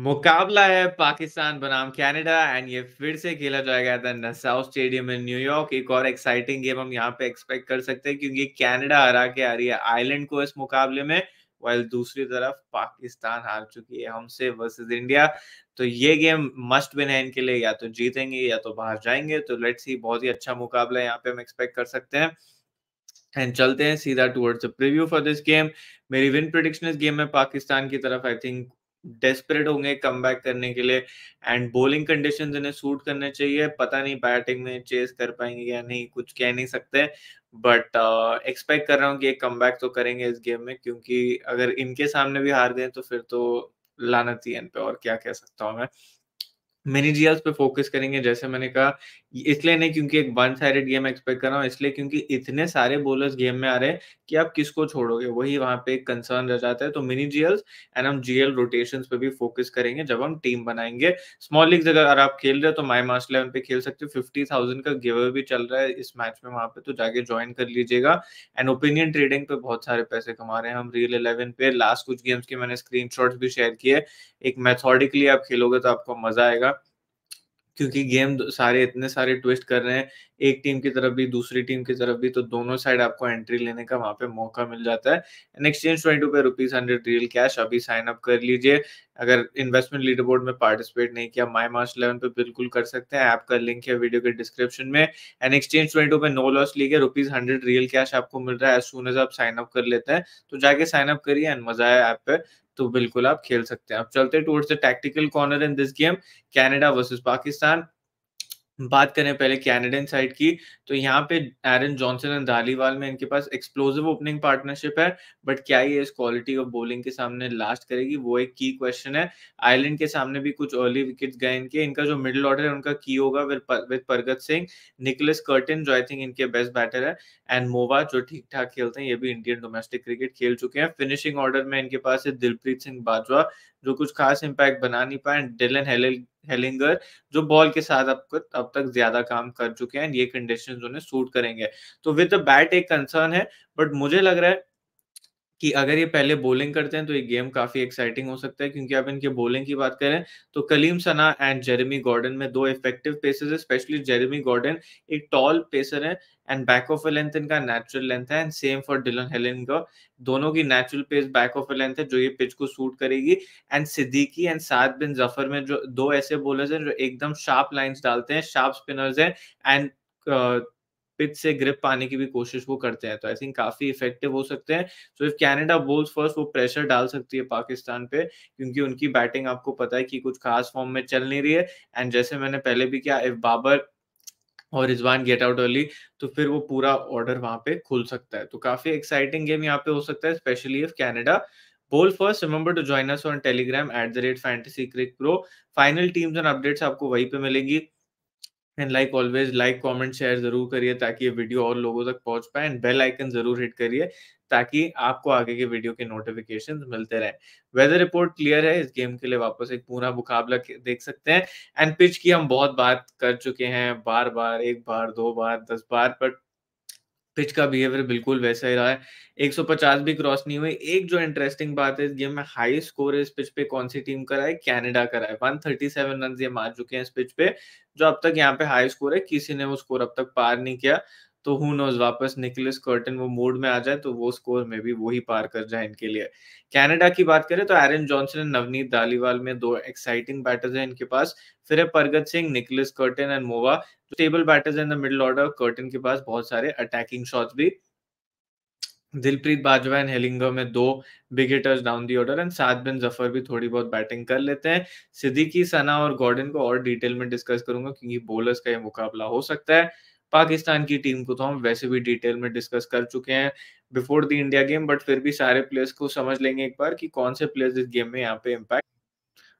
मुकाबला है पाकिस्तान बनाम कनाडा एंड ये फिर से खेला जाएगा the Nassau stadium in New York एक और एक्साइटिंग गेम हम यहाँ पे एक्सपेक्ट कर सकते हैं क्योंकि कनाडा हरा के आ रही है आयरलैंड को इस मुकाबले में वाइल दूसरी तरफ पाकिस्तान हार चुकी है हमसे वर्सेस इंडिया तो ये गेम मस्ट विन है इनके लिए या तो जीतेंगे या तो बाहर जाएंगे तो लेट्स ही बहुत ही अच्छा मुकाबला यहाँ पे हम एक्सपेक्ट कर सकते हैं एंड चलते हैं सीधा towards preview for this game मेरी विन प्रोडिक्शन इस गेम में पाकिस्तान की तरफ आई थिंक डेस्परेट होंगे कम करने के लिए एंड बॉलिंग कंडीशन इन्हें सूट करने चाहिए पता नहीं बैटिंग में चेस कर पाएंगे या नहीं कुछ कह नहीं सकते बट एक्सपेक्ट uh, कर रहा हूँ कि एक कम तो करेंगे इस गेम में क्योंकि अगर इनके सामने भी हार गए तो फिर तो लानत ही इन पे और क्या कह सकता हूँ मैं मिनी जियाज पे फोकस करेंगे जैसे मैंने कहा इसलिए नहीं क्योंकि एक वन साइडेड गेम एक्सपेक्ट कर रहा हूँ इसलिए क्योंकि इतने सारे बोलर्स गेम में आ रहे हैं कि आप किसको छोड़ोगे वही वहां पे एक कंसर्न रह जाता है तो मिनी जीएल एंड हम जीएल रोटेशन पे भी फोकस करेंगे जब हम टीम बनाएंगे स्मॉल लीग्स अगर आप खेल रहे हो तो माई मास्ट इलेवन पे खेल सकते हो फिफ्टी थाउजेंड का गिव भी चल रहा है इस मैच में वहां पे तो जाके ज्वाइन कर लीजिएगा एंड ओपिनियन ट्रेडिंग पे बहुत सारे पैसे कमा रहे हैं हम रियल इलेवन पे लास्ट कुछ गेम्स के मैंने स्क्रीन भी शेयर किए एक मैथोडिकली आप खेलोगे तो आपको मजा आएगा क्योंकि गेम सारे इतने सारे ट्विस्ट कर रहे हैं एक टीम की तरफ भी दूसरी टीम की तरफ भी तो दोनों साइड आपको एंट्री लेने का वहां पे मौका मिल जाता है एंड एक्सचेंज ट्वेंटी पे रुपीज हंड्रेड रियल कैश अभी साइन अप कर लीजिए अगर इन्वेस्टमेंट लीडर बोर्ड में पार्टिसिपेट नहीं किया माई मार्च इलेवन पे बिल्कुल कर सकते हैं ऐप का लिंक है वीडियो के डिस्क्रिप्शन में एंड एक्सचेंज ट्वेंटी पे नो लॉस लीजिए रुपीज हंड्रेड रियल कैश आपको मिल रहा है एज सुन एज आप साइन अप कर लेते हैं तो जाके साइन अप करिए एंड मजा आया ऐप पे तो बिल्कुल आप खेल सकते हैं अब चलते towards the tactical corner in this game Canada versus Pakistan बात करें पहले कैनेडियन साइड की तो यहाँ पे एरन जॉनसन एंड धालीवाल में इनके पास एक्सप्लोजिव ओपनिंग पार्टनरशिप है बट क्या ये इस क्वालिटी ऑफ बॉलिंग के सामने लास्ट करेगी वो एक की क्वेश्चन है आयरलैंड के सामने भी कुछ अर्ली विकेट गए इनके इनका जो मिडिल ऑर्डर है उनका की होगा with Pargat Singh Nicholas Kirton जो आई थिंक इनके बेस्ट बैटर है एंड मोवा जो ठीक ठाक खेलते हैं ये भी इंडियन डोमेस्टिक क्रिकेट खेल चुके हैं फिनिशिंग ऑर्डर में इनके पास है दिलप्रीत सिंह बाजवा जो कुछ खास इम्पैक्ट बना नहीं पाए डेलन हेलिंगर जो बॉल के साथ अब अब तक ज्यादा काम कर चुके हैं ये कंडीशन उन्हें सूट करेंगे तो विद बैट एक कंसर्न है बट मुझे लग रहा है कि अगर ये पहले बॉलिंग करते हैं तो ये गेम काफी एक्साइटिंग हो सकता है क्योंकि आप इनके बोलिंग की बात करें तो Kaleem Sana and Jeremy Gordon में दो इफेक्टिव पेसर्स है स्पेशली जेरेमी गॉर्डन एक टॉल पेसर है एंड बैक ऑफ लेंथ इनका नेचुरल लेंथ है एंड सेम फॉर डिलन हेलन का दोनों की natural pace back of length है जो ये पिच को सूट करेगी एंड सिद्दीकी एंड साद बिन जफर में जो दो ऐसे बोलर हैं जो एकदम शार्प लाइंस डालते हैं शार्प स्पिनर्स हैं एंड पिच से ग्रिप पाने की भी कोशिश वो करते हैं तो आई थिंक काफी इफेक्टिव हो सकते हैं so if Canada bowls first वो प्रेशर डाल सकती है पाकिस्तान पे क्योंकि उनकी बैटिंग आपको पता है कि कुछ खास फॉर्म में चल नहीं रही है एंड जैसे मैंने पहले भी किया इफ बाबर और रिजवान गेट आउट अर्ली तो फिर वो पूरा ऑर्डर वहां पे खुल सकता है तो काफी एक्साइटिंग गेम यहाँ पे हो सकता है specially if Canada bowl first remember to join us on Telegram at the rate fantasy crick pro final teams and updates आपको वहीं पे मिलेंगी and like always like comment share जरूर करिए ताकि ये वीडियो और लोगों तक पहुंच पाए एंड बेल आइकन जरूर हिट करिए ताकि आपको आगे के वीडियो के नोटिफिकेशन मिलते रहे वेदर रिपोर्ट क्लियर है इस गेम के लिए वापस एक पूरा मुकाबला देख सकते हैं एंड पिच की हम बहुत बात कर चुके हैं बार बार एक बार दो बार दस बार बट पिच का बिहेवियर बिल्कुल वैसा ही रहा है 150 भी क्रॉस नहीं हुई एक जो इंटरेस्टिंग बात है इस गेम में हाई स्कोर इस पिच पे कौन सी टीम का रहा है कनाडा का रहा है 137 रन ये मार चुके हैं इस पिच पे जो अब तक यहाँ पे हाई स्कोर है किसी ने वो स्कोर अब तक पार नहीं किया तो हु नोज वापस निकलिस कर्टन वो मूड में आ जाए तो वो स्कोर में भी वो ही पार कर जाए इनके लिए कनाडा की बात करें तो Aaron Johnson and Navneet Dhaliwal में दो एक्साइटिंग बैटर्स हैं इनके पास फिर है Pargat Singh Nicholas Kirton and Movva stable batters in the middle order Kirton के पास बहुत सारे अटैकिंग शॉट्स भी दिलप्रीत बाजवा एंड हेलिंगर में दो big hitters down the order and Saad Bin Zafar भी थोड़ी बहुत बैटिंग कर लेते हैं सिद्दीकी सना और गॉर्डन को और डिटेल में डिस्कस करूंगा क्योंकि बोलर्स का ये मुकाबला हो सकता है पाकिस्तान की टीम को तो हम वैसे भी डिटेल में डिस्कस कर चुके हैं before the India game but फिर भी सारे प्लेयर्स को समझ लेंगे एक बार कि कौन से प्लेयर्स इस गेम में यहाँ पे इम्पैक्ट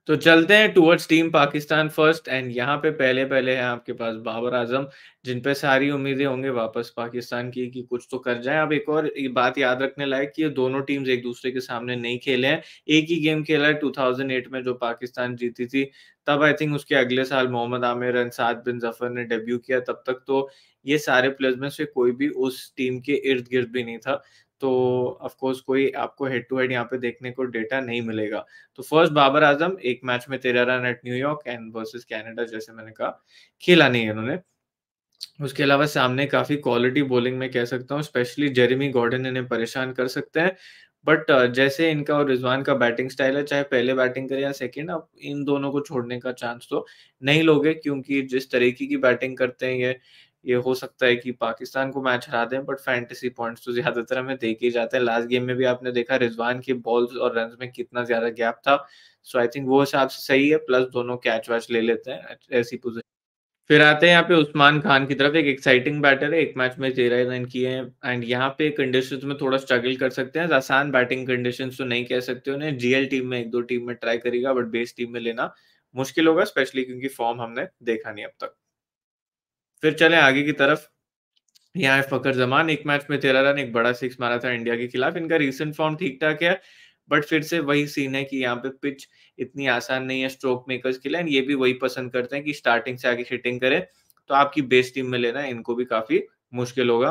तो चलते हैं towards team Pakistan first and यहाँ पे पहले पहले हैं आपके पास बाबर आजम जिन पे सारी उम्मीदें होंगे वापस पाकिस्तान की कि कुछ तो कर जाए अब एक और बात याद रखने लायक कि ये दोनों टीम्स एक दूसरे के सामने नहीं खेले हैं एक ही गेम खेला है 2008 में जो पाकिस्तान जीती थी तब आई थिंक उसके अगले साल मोहम्मद आमिर अंसाद बिन जफर ने डेब्यू किया तब तक तो ये सारे प्लेयर्स में से कोई भी उस टीम के इर्द गिर्द भी नहीं था तो ऑफ कोर्स कोई आपको हेड टू हेड यहाँ पे देखने को डेटा नहीं मिलेगा तो फर्स्ट बाबर आजम एक मैच में तेरह run at New York and versus Canada जैसे मैंने कहा खेला नहीं है उन्होंने उसके अलावा सामने काफी क्वालिटी बॉलिंग में कह सकता हूँ स्पेशली जेरेमी गॉर्डन इन्हें परेशान कर सकते हैं बट जैसे इनका और रिजवान का बैटिंग स्टाइल है चाहे पहले बैटिंग करे या सेकेंड अब इन दोनों को छोड़ने का चांस तो नहीं लोगे क्योंकि जिस तरीके की बैटिंग करते हैं ये ये हो सकता है कि पाकिस्तान को मैच हरा दें बट फैंटेसी पॉइंट्स तो ज्यादातर हमें ही जाते हैं लास्ट गेम में भी आपने देखा रिजवान के बॉल्स और रन में कितना ज्यादा गैप था सो आई थिंक वो हिसाब से सही है प्लस दोनों कैच वैच ले लेते हैं ऐसी पोजिशन फिर आते हैं यहाँ पे उस्मान खान की तरफ एक एक्साइटिंग बैटर है एक मैच में तेरह रन किए हैं एंड यहाँ पे कंडीशन में थोड़ा स्ट्रगल कर सकते हैं आसान बैटिंग कंडीशन तो नहीं कह सकते उन्हें जीएल टीम में एक दो टीम में ट्राई करेगा बट बेस टीम में लेना मुश्किल होगा स्पेशली क्योंकि फॉर्म हमने देखा नहीं अब तक फिर चले आगे की तरफ यहाँ है फकर जमान एक मैच में तेरह रन एक बड़ा सिक्स मारा था इंडिया के खिलाफ इनका रिसेंट फॉर्म ठीक ठाक है बट फिर से वही सीन है कि यहाँ पे पिच इतनी आसान नहीं है स्ट्रोक मेकर्स के लिए एंड ये भी वही पसंद करते हैं कि स्टार्टिंग से आगे हिटिंग करे तो आपकी बेस्ट टीम में लेना इनको भी काफी मुश्किल होगा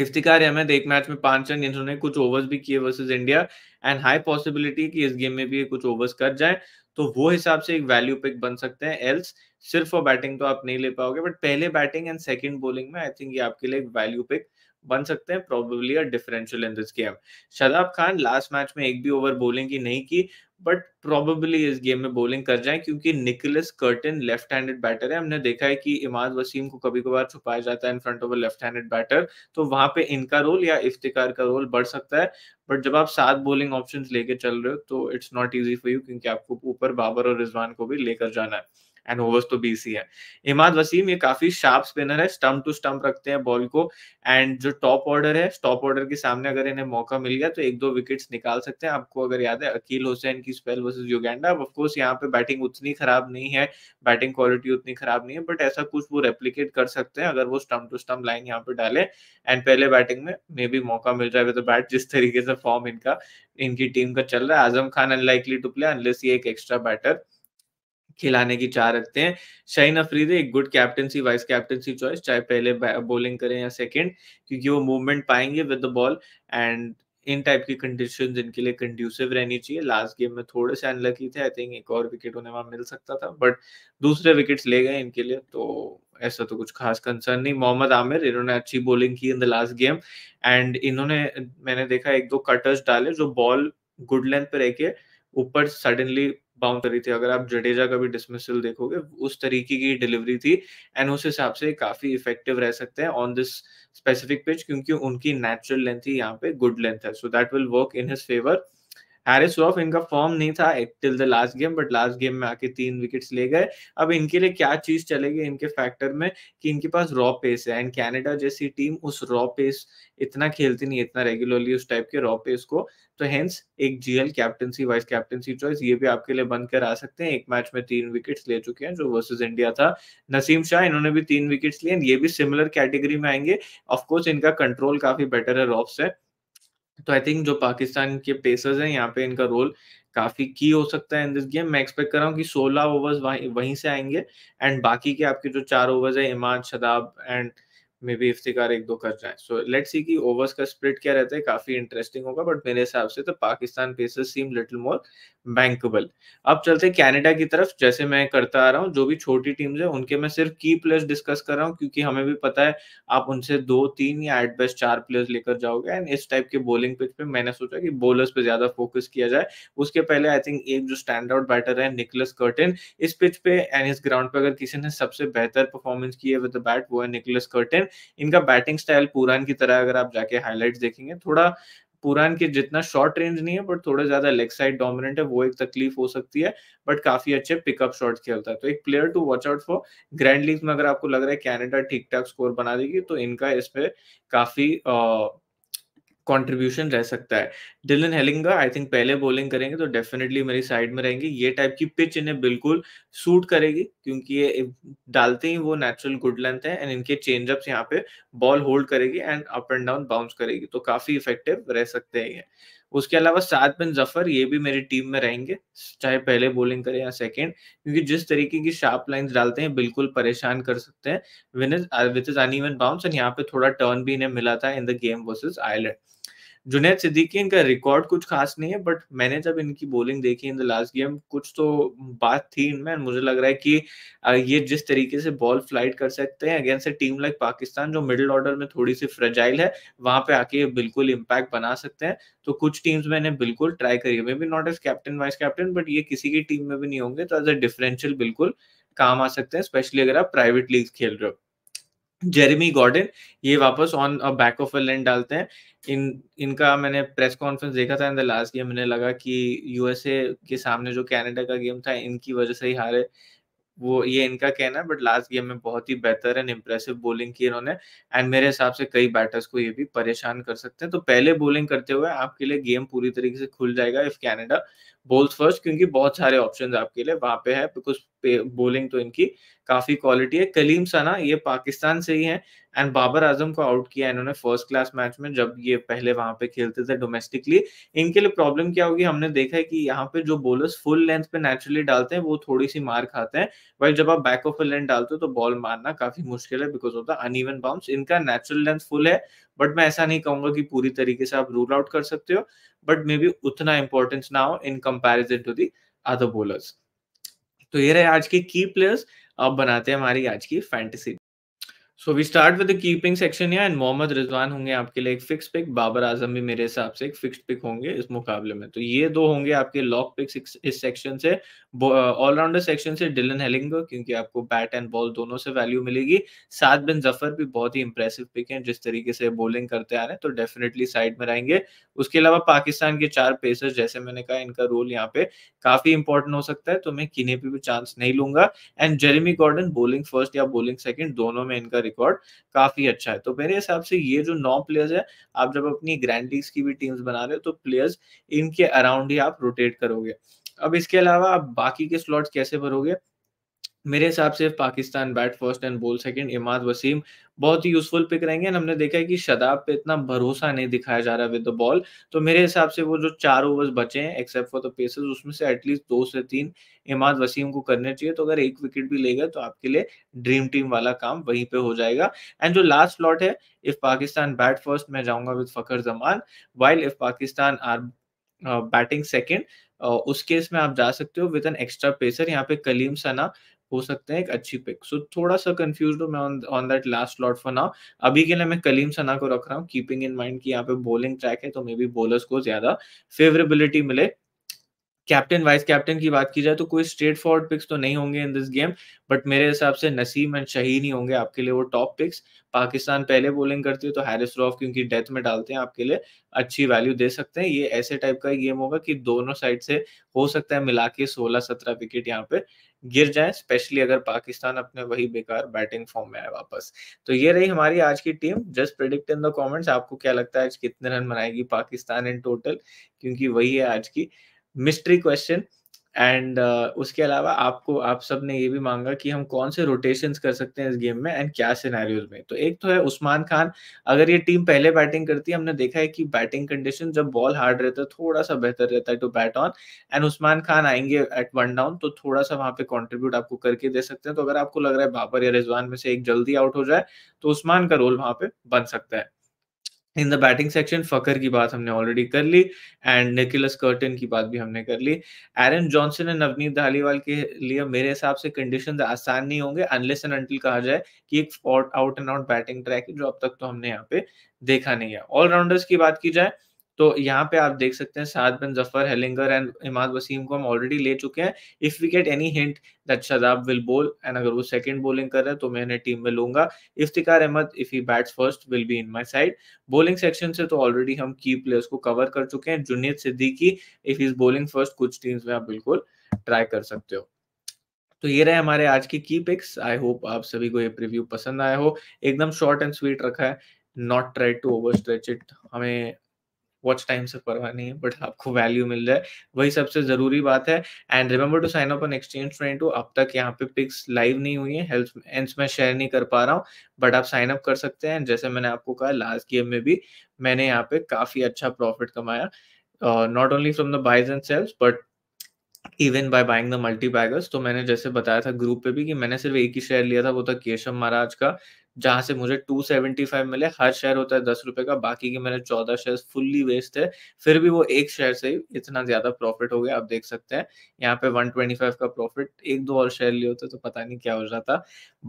इफ्तिकार अहमद एक मैच में पांच रन इन्होंने कुछ ओवर्स भी किए versus India and high possibility कि इस गेम में भी कुछ ओवर्स कर जाए तो वो हिसाब से एक वैल्यू पिक बन सकते हैं एल्स सिर्फ और बैटिंग तो आप नहीं ले पाओगे बट पहले बैटिंग एंड सेकंड बॉलिंग में आई थिंक ये आपके लिए एक वैल्यू पिक बन सकते हैं probably differential in this game Shadab Khan last match में एक भी ओवर बॉलिंग की नहीं की बट प्रॉबेबली इस गेम में बॉलिंग कर जाए क्योंकि निकलिस कर्टिन लेफ्ट हैंडेड बैटर है हमने देखा है कि इमाद वसीम को कभी कभार छुपाया जाता है in front of a left handed batter तो वहां पे इनका रोल या इफ्तिकार का रोल बढ़ सकता है बट जब आप सात बॉलिंग ऑप्शन लेके चल रहे हो तो it's not easy for you क्योंकि आपको ऊपर बाबर और रिजवान को भी लेकर जाना है एंड ओवर्स तो बीस ही है इमाद वसीम ये काफी शार्प स्पिनर है स्टम्प टू स्टम्प रखते हैं बॉल को एंड जो टॉप ऑर्डर है टॉप ऑर्डर के सामने अगर इन्हें मौका मिल गया तो एक दो विकेट्स निकाल सकते हैं आपको अगर याद है अकील हुसैन की स्पेल वर्सेज युगैंडा अब ऑफकोर्स यहाँ पे बैटिंग उतनी खराब नहीं है बैटिंग क्वालिटी उतनी खराब नहीं है बट ऐसा कुछ वो रेप्लीकेट कर सकते हैं अगर वो स्टम्प टू स्टम्प लाइन यहाँ पे डाले एंड पहले बैटिंग में मे बी मौका मिल जाए तो बैट जिस तरीके से फॉर्म इनका इनकी टीम का चल रहा है Azam Khan unlikely to play unless ये एक एक्स्ट्रा बैटर खिलाने की चाह रखते हैं शाइन अफरीदी एक good captaincy vice captaincy choice चाहे पहले बॉलिंग करें या सेकेंड क्योंकि वो मूवमेंट पाएंगे with the ball and in type की कंडीशन इनके लिए कंड्यूसिव रहनी चाहिए लास्ट गेम में थोड़े से अनलकी थे आई थिंक एक और विकेट उन्हें वहां मिल सकता था बट दूसरे विकेट्स ले गए इनके लिए तो ऐसा तो कुछ खास कंसर्न नहीं मोहम्मद आमिर इन्होंने अच्छी बॉलिंग की in the last game and इन्होंने मैंने देखा एक दो कटर्स डाले जो बॉल गुड लेंथ पे रह के ऊपर सडनली बाउंड्री थी अगर आप जडेजा का भी डिसमिसल देखोगे उस तरीके की डिलीवरी थी एंड उस हिसाब से काफी इफेक्टिव रह सकते हैं ऑन दिस स्पेसिफिक पिच क्योंकि उनकी नेचुरल लेंथ ही यहाँ पे गुड लेंथ है so that will work in his favour Haris Rauf इनका फॉर्म नहीं था till the last game but last game में आके तीन विकेट्स ले गए अब इनके लिए क्या चीज चलेगी इनके फैक्टर में कि इनके पास रॉ पेस है एंड कैनेडा जैसी टीम उस रॉ पेस इतना खेलती नहीं इतना रेगुलरली उस टाइप के रॉ पेस को तो हेंस एक GL captaincy vice captaincy choice ये भी आपके लिए बंद कर आ सकते हैं एक मैच में तीन विकेट्स ले चुके हैं जो वर्सेज इंडिया था नसीम शाह इन्होंने भी तीन विकेट्स लिए ये भी सिमिलर कैटेगरी में आएंगे ऑफकोर्स इनका कंट्रोल काफी बेटर है रॉफ से तो आई थिंक जो पाकिस्तान के पेसर्स हैं यहाँ पे इनका रोल काफी की हो सकता है इन दिस गेम मैं एक्सपेक्ट कर रहा हूँ कि 16 ओवर्स वहीं वहीं से आएंगे एंड बाकी के आपके जो चार ओवर्स है Imad Shadab and may be Iftikhar एक दो कर जाए सो लेट सी की ओवर्स का स्प्रिट क्या रहता है काफी इंटरेस्टिंग होगा बट मेरे हिसाब से तो Pakistan pacers seem little more bankable अब चलते कैनेडा की तरफ जैसे मैं करता आ रहा हूँ जो भी छोटी टीम्स है उनके मैं सिर्फ की प्लेयर्स डिस्कस कर रहा हूँ क्योंकि हमें भी पता है आप उनसे दो तीन या एट बेस्ट चार प्लेयर्स लेकर जाओगे एंड इस टाइप के बॉलिंग पिच पे मैंने सोचा कि बॉलर्स पे ज्यादा फोकस किया जाए उसके पहले आई थिंक एक जो स्टैंड आउट बैटर है निकलस कर्टिन इस पिच पे एंड इस ग्राउंड पे अगर किसी ने सबसे बेहतर परफॉर्मेंस की है विद बैट वो है निकलस कर्टिन इनका बैटिंग स्टाइल पुरान की तरह अगर आप जाके हाईलाइट देखेंगे थोड़ा पुरान के जितना शॉर्ट रेंज नहीं है बट थोड़ा ज्यादा लेग साइड डोमिनेंट है वो एक तकलीफ हो सकती है बट काफी अच्छे पिकअप शॉट खेलता है तो एक player to watch out for grand league में अगर आपको लग रहा है कैनेडा ठीक ठाक स्कोर बना देगी तो इनका इस काफी आ, कंट्रीब्यूशन रह सकता है डिलन हेलिंगा आई थिंक पहले बॉलिंग करेंगे तो डेफिनेटली मेरी साइड में रहेंगे ये टाइप की पिच इन्हें बिल्कुल सूट करेगी क्योंकि ये डालते ही वो नेचुरल गुड लेंथ है एंड इनके चेंज अप्स यहाँ पे बॉल होल्ड करेगी and up and down bounce करेगी तो काफी इफेक्टिव रह सकते हैं ये उसके अलावा सात बिन जफर ये भी मेरी टीम में रहेंगे चाहे पहले बोलिंग करें या सेकेंड क्योंकि जिस तरीके की शार्प लाइन डालते हैं बिल्कुल परेशान कर सकते हैं win is an bounce and यहाँ पे थोड़ा टर्न भी इन्हें मिला था in the game versus Ireland Junaid Siddiqui इनका रिकॉर्ड कुछ खास नहीं है बट मैंने जब इनकी बॉलिंग देखी इन द लास्ट गेम कुछ तो बात थी इनमें मुझे लग रहा है कि ये जिस तरीके से बॉल फ्लाइट कर सकते हैं अगेंस्ट टीम लाइक पाकिस्तान जो मिडिल ऑर्डर में थोड़ी सी फ्रेजाइल है वहां पे आके ये बिल्कुल इम्पैक्ट बना सकते हैं तो कुछ टीम्स में इन्हें बिल्कुल ट्राई करी है may be not as captain vice captain but ये किसी की टीम में भी नहीं होंगे तो एज अ डिफरेंशियल बिल्कुल काम आ सकते हैं स्पेशली अगर आप प्राइवेट लीग खेल रहे हो जेरेमी गॉर्डन ये वापस ऑन बैक ऑफ लेंड डालते हैं इन इनका मैंने प्रेस कॉन्फ्रेंस देखा था इन द लास्ट गेम मैंने लगा कि यूएसए के सामने जो कनाडा का गेम था इनकी वजह से ही हारे वो ये इनका कहना है बट लास्ट गेम में बहुत ही बेहतर एंड इम्प्रेसिव बोलिंग की इन्होंने एंड मेरे हिसाब से कई बैटर्स को ये भी परेशान कर सकते हैं तो पहले बोलिंग करते हुए आपके लिए गेम पूरी तरीके से खुल जाएगा इफ कैनेडा बोल्स फर्स्ट क्योंकि बहुत सारे ऑप्शन आपके लिए वहां पे है बिकॉज बोलिंग तो इनकी काफी क्वालिटी है कलीम सना ये पाकिस्तान से ही है एंड बाबर आजम को आउट किया इन्होंने फर्स्ट क्लास मैच में जब ये पहले वहां पे खेलते थे डोमेस्टिकली इनके लिए प्रॉब्लम क्या होगी हमने देखा है कि यहाँ पे जो बोलर्स फुल लेंथ पे नेचुरली डालते हैं वो थोड़ी सी मार खाते हैं बट जब आप बैक ऑफ लेंथ डालते हो तो बॉल मारना काफी मुश्किल है because of the uneven bounce इनका नेचुरल लेंथ फुल है बट मैं ऐसा नहीं कहूंगा कि पूरी तरीके से आप रूल आउट कर सकते हो बट मे बी उतना इंपॉर्टेंस ना हो in comparison to the other bowlers तो ये रहे आज के की प्लेयर्स अब बनाते हैं हमारी आज की fantasy so we start with the keeping section या एंड मोहम्मद रिजवान होंगे आपके लिए एक फिक्स पिक बाबर आजम भी मेरे हिसाब से एक फिक्स पिक होंगे इस मुकाबले में तो ये दो होंगे आपके लॉक पिक इस सेक्शन से ऑलराउंडर सेक्शन uh, से डिलन हेलिंग क्योंकि आपको बैट एंड बॉल दोनों से वैल्यू मिलेगी सात बिन जफर भी बहुत ही इंप्रेसिव पिक है जिस तरीके से बॉलिंग करते आ रहे हैं तो डेफिनेटली साइड में रहेंगे उसके अलावा पाकिस्तान के चार पेसर जैसे मैंने कहा इनका रोल यहाँ पे काफी इंपॉर्टेंट हो सकता है तो मैं किने पे भी चांस नहीं लूंगा and Jeremy Gordon bowling first या बॉलिंग सेकेंड दोनों में इनका रिकॉर्ड काफी अच्छा है तो मेरे हिसाब से ये जो नौ प्लेयर्स है आप जब अपनी ग्रैंड लीग्स की भी टीम्स बना रहे हो तो प्लेयर्स इनके अराउंड ही आप रोटेट करोगे अब इसके अलावा आप बाकी के स्लॉट कैसे भरोगे मेरे हिसाब से Pakistan bat first and bowl second Imad Wasim बहुत ही यूजफुल पिक रहेंगे एंड हमने देखा है कि शदाब पे इतना भरोसा नहीं दिखाया जा रहा है विद द बॉल तो मेरे हिसाब से वो जो चार ओवर्स बचे हैं एक्सेप्ट फॉर द पेसर्स उसमें से एटलीस्ट दो से तीन इमाद वसीम को करने चाहिए तो अगर एक विकेट भी लेगा तो आपके लिए ड्रीम टीम वाला काम वहीं पे हो जाएगा एंड जो लास्ट स्लॉट है इफ पाकिस्तान बैट फर्स्ट मैं जाऊंगा with Fakhar Zaman while if Pakistan are batting second उस केस में आप जा सकते हो विद एन एक्स्ट्रा पेसर यहाँ पे कलीम सना हो सकते हैं एक अच्छी पिक सो so, थोड़ा सा कंफ्यूज हूँ मैं on that last lot for now अभी के लिए मैं कलीम सना को रख रहा हूँ कीपिंग इन माइंड कि यहाँ पे बॉलिंग ट्रैक है तो मे बी बॉलर्स को ज्यादा फेवरेबिलिटी मिले कैप्टन वाइस कैप्टन की बात की जाए तो कोई स्ट्रेट फॉरवर्ड पिक्स तो नहीं होंगे इन दिस गेम बट मेरे हिसाब से नसीम एंड शहीन ही होंगे आपके लिए वो टॉप पिक्स पाकिस्तान पहले बॉलिंग करती है तो हैरिस रॉफ क्योंकि डेथ में डालते हैं आपके लिए अच्छी वैल्यू दे सकते हैं ये ऐसे टाइप का गेम होगा कि दोनों साइड से हो सकता है मिला के सोलह सत्रह विकेट यहाँ पे गिर जाए स्पेशली अगर पाकिस्तान अपने वही बेकार बैटिंग फॉर्म में आए वापस तो ये रही हमारी आज की team just predict in the comments आपको क्या लगता है आज कितने रन बनाएगी पाकिस्तान इन टोटल क्योंकि वही है आज की मिस्ट्री क्वेश्चन एंड uh, उसके अलावा आपको आप सब ने ये भी मांगा कि हम कौन से रोटेशंस कर सकते हैं इस गेम में एंड क्या सिनेरियोज में तो एक तो है उस्मान खान अगर ये टीम पहले बैटिंग करती है हमने देखा है कि बैटिंग कंडीशन जब बॉल हार्ड रहता है थोड़ा सा बेहतर रहता है to bat on and Usman Khan आएंगे एट वन डाउन तो थोड़ा सा वहां पे कॉन्ट्रीब्यूट आपको करके दे सकते हैं तो अगर आपको लग रहा है बाबर या रिजवान में से एक जल्दी आउट हो जाए तो उस्मान का रोल वहां पे बन सकता है in the batting section Fakhar की बात हमने ऑलरेडी कर ली एंड निकिलस कर्टन की बात भी हमने कर ली Aaron Johnson and Navneet Dhaliwal के लिए मेरे हिसाब से कंडीशन आसान नहीं होंगे अनलेस एंड अंटिल कहा जाए कि एक out and out batting track है जो अब तक तो हमने यहाँ पे देखा नहीं है ऑलराउंडर्स की बात की जाए तो यहाँ पे आप देख सकते हैं साद बिन जफर हेलिंगर एंड इमाद वसीम को हम ऑलरेडी ले चुके हैं if we get any hint that Shadab will bowl and अगर वो सेकंड बोलिंग कर रहे हैं तो मैं इन्हें टीम में लूंगा Iftikhar Ahmed if he bats first will be in my side bowling section से तो ऑलरेडी हम की प्लेयर्स को कवर कर चुके हैं Junaid Siddiqui if is bowling first कुछ टीम्स में आप बिल्कुल ट्राई कर सकते हो तो ये रहे हमारे आज की की पिक्स आई होप आप सभी को ये प्रीव्यू पसंद आया हो एकदम शॉर्ट एंड स्वीट रखा है not try to over stretch it हमें वॉच टाइम से परवाह नहीं है बट आपको वैल्यू मिल जाए वही सबसे जरूरी बात है and remember to sign up on exchange twenty two अब तक यहाँ पे पिक्स लाइव नहीं हुई है हेल्थ एंड्स में शेयर नहीं कर पा रहा हूँ बट आप साइन अप कर सकते हैं जैसे मैंने आपको कहा लास्ट गेम में भी मैंने यहाँ पे काफी अच्छा प्रॉफिट कमाया not only from the buys and sales but even by buying the multi baggers तो मैंने जैसे बताया था ग्रुप पे भी कि मैंने सिर्फ एक ही शेयर लिया था वो था केशव महाराज का जहां से मुझे 275 मिले हर शेयर होता है दस रुपए का बाकी के मेरे चौदह शेयर फुल्ली वेस्ट है फिर भी वो एक शेयर से इतना ज्यादा प्रॉफिट हो गया आप देख सकते हैं यहाँ पे 125 का प्रॉफिट एक दो और शेयर लिए होते तो पता नहीं क्या हो जाता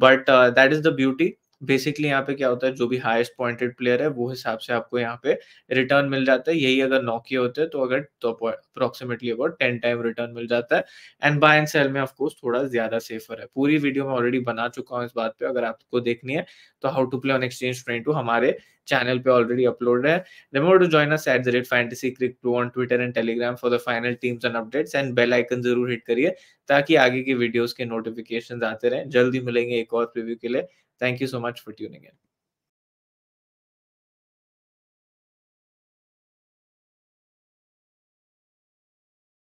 but that is the beauty basically यहाँ पे क्या होता है जो भी हाईएस्ट पॉइंटेड प्लेयर है वो हिसाब से आपको यहाँ पे रिटर्न मिल जाता है यही अगर नोकिया होते हैं तो अगर तो approximately about ten time return मिल जाता है एंड बाय एंड सेल में ऑफकोर्स थोड़ा ज्यादा सेफर है पूरी वीडियो में ऑलरेडी बना चुका हूँ इस बात पे अगर आपको देखनी है तो how to play on exchange ट्रेन टू हमारे चैनल पे ऑलरेडी अपलोड है remember to join us at the rate fantasy cric two on Twitter and Telegram for the final teams and updates and bell icon जरूर hit करिए ताकि आगे की videos के नोटिफिकेशंस आते रहें जल्दी मिलेंगे एक और प्रीव्यू के लिए Thank you so much for tuning in.